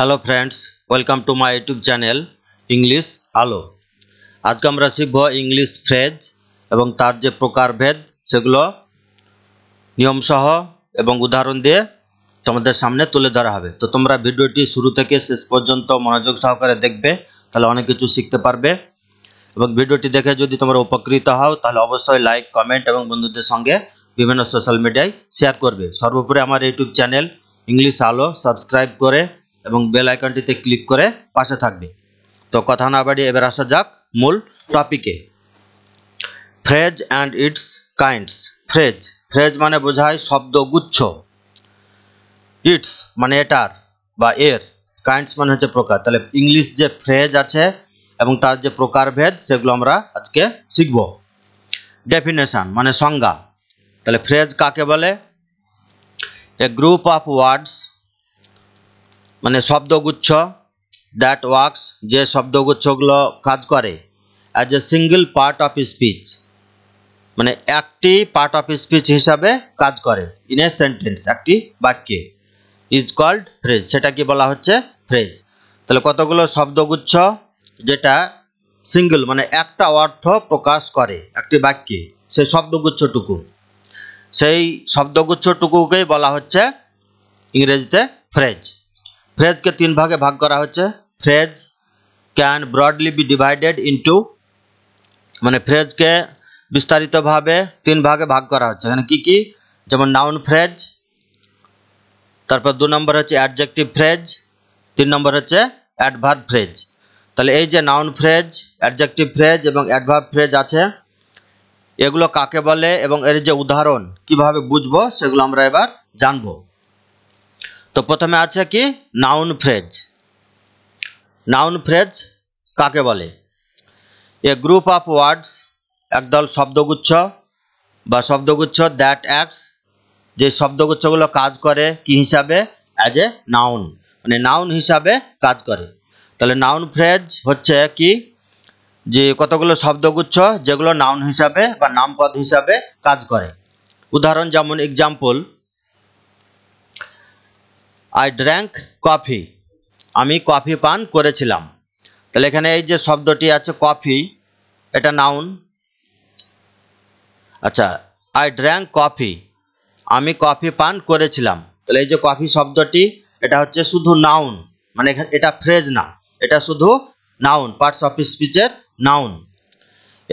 hello friends welcome to my YouTube channel English Alo আজকে আমরা শিখব ইংলিশ ফ্রেজ এবং তার যে প্রকারভেদ সেগুলো নিয়মসহ এবং উদাহরণ দিয়ে তোমাদের সামনে তুলে ধরা হবে তো তোমরা ভিডিওটি শুরু থেকে শেষ পর্যন্ত মনোযোগ সহকারে দেখবে তাহলে অনেক কিছু শিখতে পারবে এবং ভিডিওটি দেখে যদি তোমরা উপকৃত হও তাহলে অবশ্যই লাইক কমেন্ট এবং বন্ধুদের সঙ্গে বিভিন্ন সোশ্যাল মিডিয়ায় শেয়ার করবে সর্বোপরি আমার ইউটিউব চ্যানেল ইংলিশ আলো সাবস্ক্রাইব করে এবং বেল আইকনটিতে ক্লিক করে পাশে থাকবে তো কথা না বাড়িয়ে এবার আসা যাক মূল টপিকে phrase and its kinds phrase phrase মানে বোঝায় শব্দ গুচ্ছ ইটস মানে এটার বা এর কাইন্ডস মানে হচ্ছে প্রকার তাহলে ইংলিশ যে ফ্রেজ আছে এবং তার যে প্রকারভেদ সেগুলো আমরা আজকে শিখব ডেফিনেশন মানে সংজ্ঞা তাহলে ফ্রেজ কাকে বলে এ গ্রুপ অফ ওয়ার্ডস মানে শব্দগুচ্ছ দ্যাট ওয়ার্কস যে শব্দগুচ্ছগুলো কাজ করে as a single part of speech মানে একটি পার্ট অফ স্পিচ হিসাবে কাজ করে ইন এ সেন্টেন্স একটি বাক্যে ইজ কল্ড ফ্রেজ সেটা কি বলা হচ্ছে ফ্রেজ তাহলে কতগুলো শব্দগুচ্ছ যেটা সিঙ্গেল মানে একটা অর্থ প্রকাশ করে একটি বাক্যে সেই শব্দগুচ্ছটুকু সেই শব্দগুচ্ছটুকুকেই বলা হচ্ছে ইংরেজিতে ফ্রেজ ফ্রেজকে তিন ভাগে ভাগ করা হচ্ছে phrase can broadly be divided into মানে ফ্রেজকে বিস্তারিতভাবে তিন ভাগে ভাগ করা হচ্ছে এখানে কি কি যেমন নাউন ফ্রেজ তারপর দু নম্বর হচ্ছে অ্যাডজেক্টিভ ফ্রেজ তিন নম্বর হচ্ছে অ্যাডভার্ব ফ্রেজ তাহলে এই যে নাউন ফ্রেজ অ্যাডজেক্টিভ ফ্রেজ এবং অ্যাডভার্ব ফ্রেজ আছে এগুলো কাকে বলে এবং এর যে উদাহরণ কিভাবে বুঝবো সেগুলো আমরা এবার জানবো তো প্রথমে আছে কি নাউন ফ্রেজ নাউন ফ্রেজ কাকে বলে এ গ্রুপ অফ ওয়ার্ডস একদল শব্দগুচ্ছ বা শব্দগুচ্ছ দ্যাট অ্যাক্টস যে শব্দগুচ্ছগুলো কাজ করে কি হিসাবে অ্যাজ এ নাউন মানে নাউন হিসাবে কাজ করে তাহলে নাউন ফ্রেজ হচ্ছে কি যে কতগুলো শব্দগুচ্ছ যেগুলো নাউন হিসাবে বা নামপদ হিসাবে কাজ করে উদাহরণ যেমন এক্সাম্পল আই ড্র্যাঙ্ক কফি আমি কফি পান করেছিলাম তাহলে এখানে এই যে শব্দটি আছে কফি এটা নাউন আচ্ছা আই ড্র্যাঙ্ক কফি আমি কফি পান করেছিলাম তাহলে এই যে কফি শব্দটি এটা হচ্ছে শুধু নাউন মানে এটা ফ্রেজ না এটা শুধু নাউন পার্টস অফ স্পিচের নাউন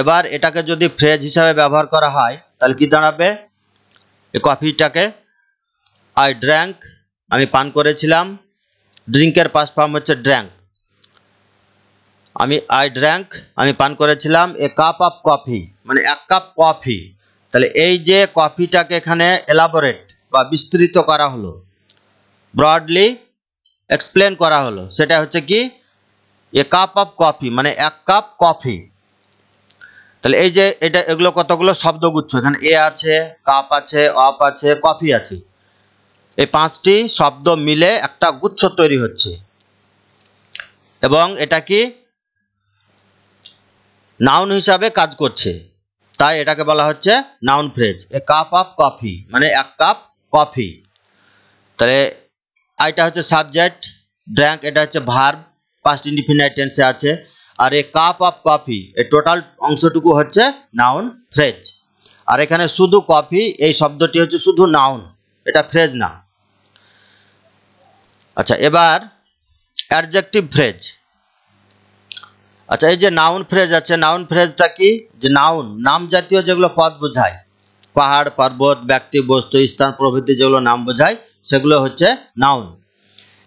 এবার এটাকে যদি ফ্রেজ হিসাবে ব্যবহার করা হয় তাহলে কি দাঁড়াবে এই কফিটাকে আই ড্র্যাঙ্ক আমি পান করেছিলাম ড্রিঙ্কের পাস্ট ফর্ম হচ্ছে ড্র্যাঙ্ক আমি আই ড্র্যাঙ্ক আমি পান করেছিলাম এ কাপ অফ কফি মানে এক কাপ কফি তাহলে এই যে কফিটাকে এখানে এলাবোরেট বা বিস্তৃত করা হলো ব্রডলি এক্সপ্লেন করা হলো সেটা হচ্ছে কি এ কাপ অফ কফি মানে এক কাপ কফি তাহলে এই যে এটা এগুলো কতগুলো শব্দগুচ্ছ এখানে এ আছে কাপ আছে অপ আছে কফি আছে এই পাঁচটি শব্দ মিলে একটা গুচ্ছ তৈরি হচ্ছে এবং এটা কি নাউন হিসাবে কাজ করছে তাই এটাকে বলা হচ্ছে noun phrase a cup of coffee মানে এক কাপ কফি তাহলে এটা হচ্ছে সাবজেক্ট ড্র্যাঙ্ক এটা হচ্ছে ভার্ব পাস্ট ইন্ডিফিনাইট টেন্সে আছে আর এ কাপ অফ কফি এই টোটাল অংশটুকু হচ্ছে নাউন ফ্রেজ আর এখানে শুধু কফি এই শব্দটি হচ্ছে শুধু নাউন এটা ফ্রেজ না আচ্ছা এবার অ্যাডজেক্টিভ ফ্রেজ আচ্ছা এই যে নাউন ফ্রেজ আছে নাউন ফ্রেজটা কি যে নাউন নাম জাতীয় যেগুলো পদ বোঝায় পাহাড় পর্বত ব্যক্তি বস্তু স্থান প্রভৃতি যেগুলো নাম বোঝায় সেগুলো হচ্ছে নাউন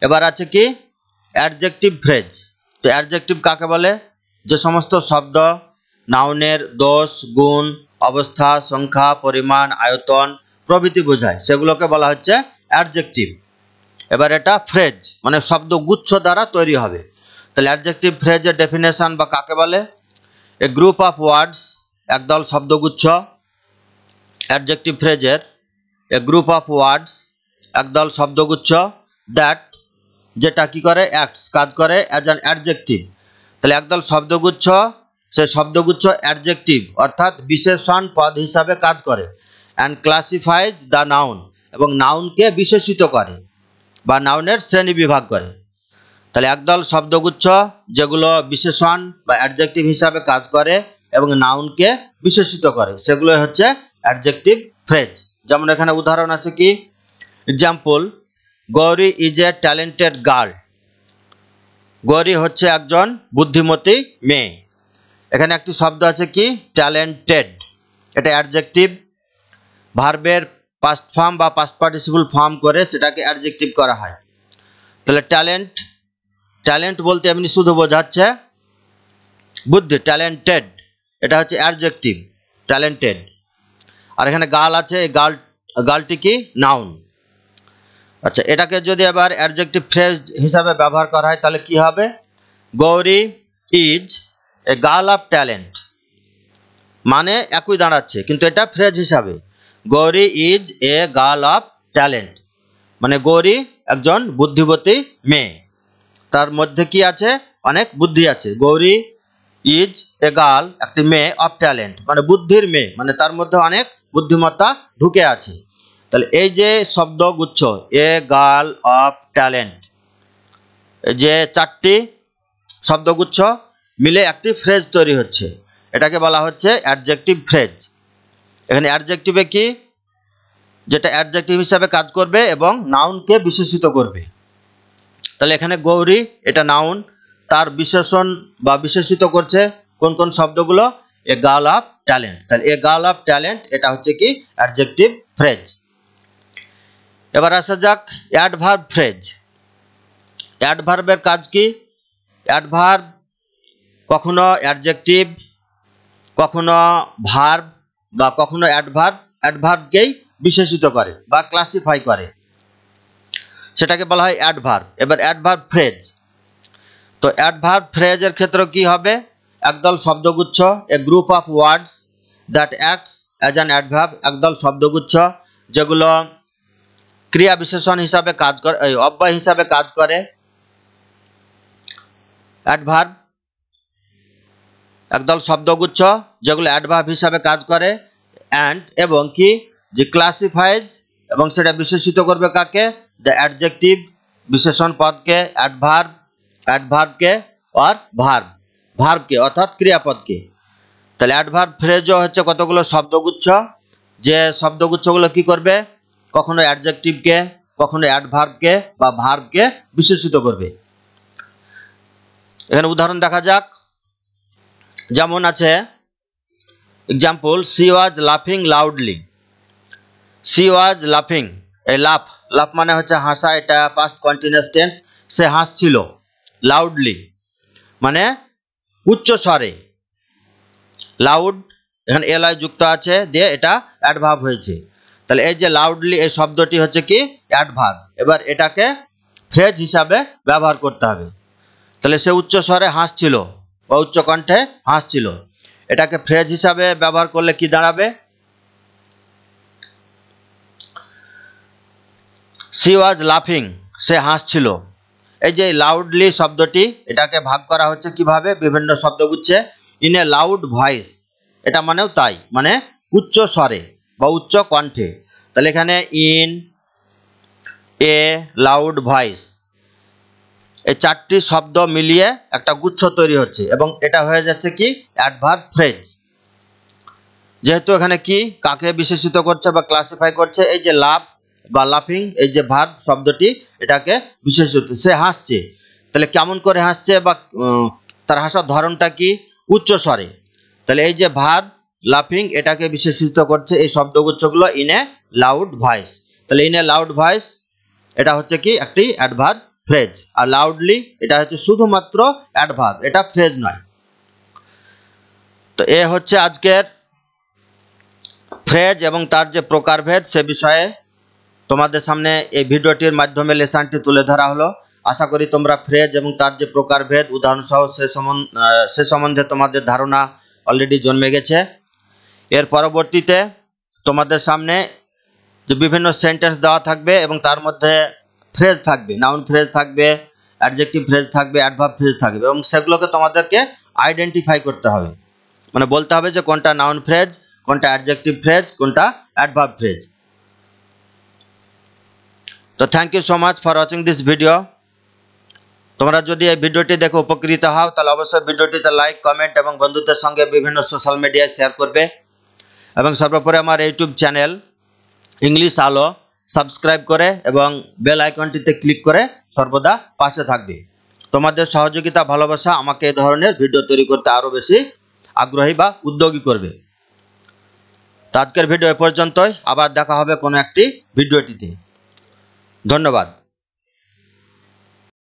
এবার আছে কি অ্যাডজেক্টিভ ফ্রেজ তো অ্যাডজেক্টিভ কাকে বলে যে সমস্ত শব্দ নাউনের দোষ গুণ অবস্থা সংখ্যা পরিমাণ আয়তন প্রভৃতি বোঝায় সেগুলোকে বলা হচ্ছে অ্যাডজেক্টিভ এবার এটা ফ্রেজ মানে শব্দগুচ্ছ দ্বারা তৈরি হবে তাহলে অ্যাডজেক্টিভ ফ্রেজের ডেফিনেশন বা কাকে বলে এ গ্রুপ অফ ওয়ার্ডস একদল শব্দগুচ্ছ অ্যাডজেক্টিভ ফ্রেজের এ গ্রুপ অফ ওয়ার্ডস একদল শব্দগুচ্ছ দ্যাট যেটা কি করে অ্যাক্টস কাজ করে অ্যাজ অ্যান অ্যাডজেক্টিভ তাহলে একদল শব্দগুচ্ছ সে শব্দগুচ্ছ অ্যাডজেক্টিভ অর্থাৎ বিশেষণ পদ হিসাবে কাজ করে অ্যান্ড ক্লাসিফাইজ দ্য নাউন এবং নাউনকে বিশেষিত করে বা নাউনের শ্রেণী বিভাগ করে তাহলে একদল শব্দগুচ্ছ যেগুলো বিশেষণ বা অ্যাডজেক্টিভ হিসাবে কাজ করে এবং নাউনকে বিশেষিত করে সেগুলো হচ্ছে অ্যাডজেক্টিভ ফ্রেজ যেমন এখানে উদাহরণ আছে কি example Gauri is a talented girl Gauri হচ্ছে একজন বুদ্ধিমতী মেয়ে এখানে একটি শব্দ আছে কি ট্যালেন্টেড এটা অ্যাডজেক্টিভ ভার্বের পাস্ট ফার্ম বা পাস্ট পার্টিসিপল ফর্ম করে সেটাকে অ্যাডজেক্টিভ করা হয় তাহলে ট্যালেন্ট ট্যালেন্ট বলতে এমনি শুধু বোঝাচ্ছে বুদ্ধি ট্যালেন্টেড এটা হচ্ছে অ্যাডজেক্টিভ ট্যালেন্টেড আর এখানে গাল আছে এই গাল গালটি কি নাউন আচ্ছা এটাকে যদি আবার অ্যাডজেক্টিভ ফ্রেজ হিসাবে ব্যবহার করা হয় তাহলে কি হবে গৌরী ইজ এ গাল অফ ট্যালেন্ট মানে একই দাঁড়াচ্ছে কিন্তু এটা ফ্রেজ হিসাবে Gauri is a girl of talent মানে গৌরী একজন বুদ্ধিবতী মেয়ে তার মধ্যে কি আছে অনেক বুদ্ধি আছে গৌরী ইজ এ গার্ল একটি মেয়ে অফ ট্যালেন্ট মানে বুদ্ধির মেয়ে মানে তার মধ্যে অনেক বুদ্ধিমত্তা ঢুকে আছে তাহলে এই যে শব্দগুচ্ছ এ গার্ল অফ ট্যালেন্ট যে চারটি শব্দগুচ্ছ মিলে একটি ফ্রেজ তৈরি হচ্ছে এটাকে বলা হচ্ছে অ্যাডজেক্টিভ ফ্রেজ এখানে অ্যাডজেক্টিভে কি যেটা অ্যাডজেক্টিভ হিসাবে কাজ করবে এবং নাউনকে বিশেষিত করবে তাহলে এখানে গৌরী এটা নাউন তার বিশেষণ বা বিশেষিত করছে কোন কোন শব্দগুলো এ গার্ল অফ ট্যালেন্ট তাহলে এ গার্ল অফ ট্যালেন্ট এটা হচ্ছে কি অ্যাডজেক্টিভ ফ্রেজ এবার আসা যাক অ্যাডভার্ব ফ্রেজ অ্যাডভার্বের কাজ কি অ্যাডভার্ব কখনো অ্যাডজেক্টিভ কখনো ভার্ব বা কখনো অ্যাডভার্ব অ্যাডভার্বকেই বিশেষিত করে বা ক্লাসিফাই করে সেটাকে বলা হয় অ্যাডভার্ব এবার অ্যাডভার্ব ফ্রেজ তো অ্যাডভার্ব ফ্রেজের ক্ষেত্রে কি হবে একদল শব্দগুচ্ছ a group of words that acts as an adverb একদল শব্দগুচ্ছ যেগুলো ক্রিয়া বিশেষণ হিসাবে কাজ করে অব্যয় হিসাবে কাজ করে অ্যাডভার্ব একদল শব্দগুচ্ছ যেগুলো অ্যাডভার্ব হিসাবে কাজ করে অ্যান্ড এবং কি যে ক্লাসিফাইজ এবং সেটা বিশেষিত করবে কাকে দ্য অ্যাডজেক্টিভ বিশেষণ পদকে অ্যাডভার্ব অ্যাডভার্বকে আর ভার্ব ভার্বকে অর্থাৎ ক্রিয়াপদকে তাহলে অ্যাডভার্ব ফ্রেজও হচ্ছে কতগুলো শব্দগুচ্ছ যে শব্দগুচ্ছগুলো কি করবে কখনো অ্যাডজেক্টিভকে কখনো অ্যাডভার্বকে বা ভার্বকে বিশেষিত করবে এখানে উদাহরণ দেখা যাক যেমন আছে এক্সাম্পল সি ওয়াজ লাফিং লাউডলি সি ওয়াজ লাফিং এই লাফ লাফ মানে হচ্ছে হাসা এটা পাস্ট কন্টিনিউস টেন্স সে হাসছিল লাউডলি মানে উচ্চ স্বরে লাউড এখানে এলআই যুক্ত আছে দিয়ে এটা অ্যাডভাব হয়েছে তাহলে এই যে লাউডলি এই শব্দটি হচ্ছে কি অ্যাডভাব এবার এটাকে ফ্রেজ হিসাবে ব্যবহার করতে হবে তাহলে সে উচ্চ স্বরে হাসছিল বা উচ্চ কণ্ঠে হাসছিল এটাকে ফ্রেজ হিসাবে ব্যবহার করলে কি দাঁড়াবে সি ওয়াজ লাফিং সে হাসছিল এই যে লাউডলি শব্দটি এটাকে ভাগ করা হচ্ছে কিভাবে বিভিন্ন শব্দগুচ্ছে ইন এ লাউড ভয়েস এটা মানেও তাই মানে উচ্চ স্বরে বা উচ্চ কণ্ঠে তাহলে এখানে ইন এ লাউড ভয়েস এই চারটি শব্দ মিলিয়ে একটা গুচ্ছ তৈরি হচ্ছে এবং এটা হয়ে যাচ্ছে কি অ্যাডভার্ব ফ্রেজ যেহেতু এখানে কি কাকে বিশেষিত করছে বা ক্লাসিফাই করছে এই যে লাভ বা লাফিং এই যে ভার্ব শব্দটি এটাকে বিশেষিত সে হাসছে তাহলে কেমন করে হাসছে বা তার হাসার ধরনটা কি উচ্চ স্বরে তাহলে এই যে ভার্ব লাফিং এটাকে বিশেষিত করছে এই শব্দগুচ্ছগুলো ইন এ লাউড ভয়েস তাহলে ইন এ লাউড ভয়েস এটা হচ্ছে কি একটি অ্যাডভার্ব ফ্রেজ আর লাউডলি এটা হচ্ছে শুধুমাত্র অ্যাডভার্ব এটা ফ্রেজ নয় তো এ হচ্ছে আজকের ফ্রেজ এবং তার যে প্রকারভেদ সে বিষয়ে তোমাদের সামনে এই ভিডিওটির মাধ্যমে লেসানটি তুলে ধরা হলো আশা করি তোমরা ফ্রেজ এবং তার যে প্রকারভেদ উদাহরণসহ সে সম্বন্ধে সে সম্বন্ধে তোমাদের ধারণা অলরেডি জন্মে গেছে এর পরবর্তীতে তোমাদের সামনে যে বিভিন্ন সেন্টেন্স দেওয়া থাকবে এবং তার মধ্যে ফ্রেজ থাকবে নাউন ফ্রেজ থাকবে অ্যাডজেক্টিভ ফ্রেজ থাকবে অ্যাডভার্ব ফ্রেজ থাকবে এবং সেগুলোকে তোমাদেরকে আইডেন্টিফাই করতে হবে মানে বলতে হবে যে কোনটা নাউন ফ্রেজ কোনটা অ্যাডজেক্টিভ ফ্রেজ কোনটা অ্যাডভার্ব ফ্রেজ তো thank you so much for watching this video তোমরা যদি এই ভিডিওটি দেখে উপকৃত হও তাহলে অবশ্যই ভিডিওটিতে লাইক কমেন্ট এবং বন্ধুদের সঙ্গে বিভিন্ন সোশ্যাল মিডিয়ায় শেয়ার করবে এবং সর্বোপরি আমার ইউটিউব চ্যানেল ইংলিশ আলো সাবস্ক্রাইব করে এবং বেল আইকনটিতে ক্লিক করে সর্বদা পাশে থাকবে তোমাদের সহযোগিতা ভালোবাসা আমাকে এ ধরনের ভিডিও তৈরি করতে আরও বেশি আগ্রহী বা উদ্যোগী করবে আজকের ভিডিও এ পর্যন্তই আবার দেখা হবে কোনো একটি ভিডিওটিতে ধন্যবাদ